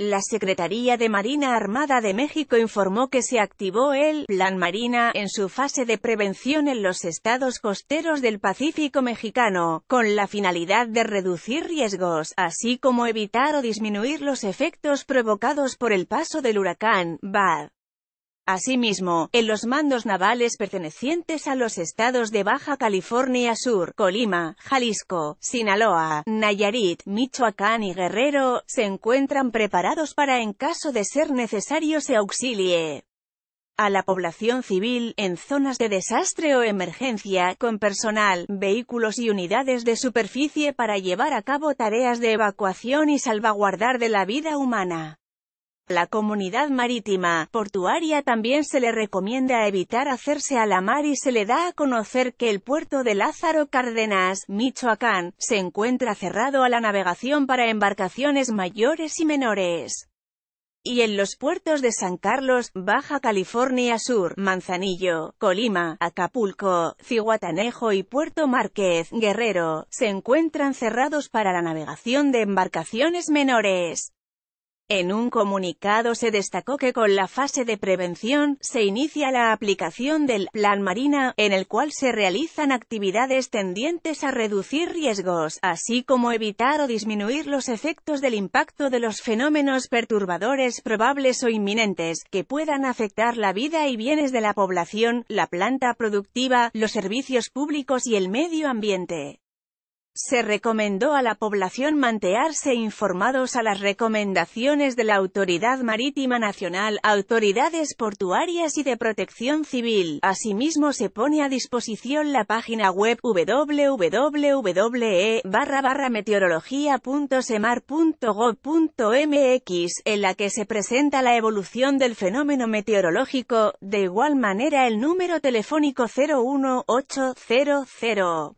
La Secretaría de Marina Armada de México informó que se activó el Plan Marina en su fase de prevención en los estados costeros del Pacífico mexicano, con la finalidad de reducir riesgos, así como evitar o disminuir los efectos provocados por el paso del huracán Bad. Asimismo, en los mandos navales pertenecientes a los estados de Baja California Sur, Colima, Jalisco, Sinaloa, Nayarit, Michoacán y Guerrero, se encuentran preparados para en caso de ser necesario se auxilie a la población civil, en zonas de desastre o emergencia, con personal, vehículos y unidades de superficie para llevar a cabo tareas de evacuación y salvaguardar de la vida humana. La comunidad marítima, portuaria también se le recomienda evitar hacerse a la mar y se le da a conocer que el puerto de Lázaro Cárdenas, Michoacán, se encuentra cerrado a la navegación para embarcaciones mayores y menores y en los puertos de San Carlos, Baja California Sur, Manzanillo, Colima, Acapulco, Ciguatanejo y Puerto Márquez, Guerrero, se encuentran cerrados para la navegación de embarcaciones menores. En un comunicado se destacó que con la fase de prevención, se inicia la aplicación del Plan Marina, en el cual se realizan actividades tendientes a reducir riesgos, así como evitar o disminuir los efectos del impacto de los fenómenos perturbadores probables o inminentes, que puedan afectar la vida y bienes de la población, la planta productiva, los servicios públicos y el medio ambiente. Se recomendó a la población mantearse informados a las recomendaciones de la Autoridad Marítima Nacional, autoridades portuarias y de protección civil. Asimismo se pone a disposición la página web www.e en la que se presenta la evolución del fenómeno meteorológico, de igual manera el número telefónico 01800.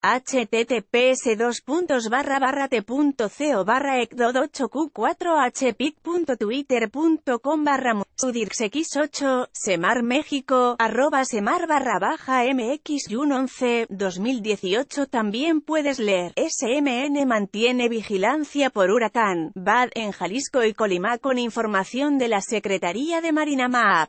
https 2 barra barra t.co barra 8q4 hpic.twitter.com barra 8 semar méxico arroba semar barra baja mx 11 2018 también puedes leer smn mantiene vigilancia por huracán bad en Jalisco y Colima con información de la Secretaría de Marina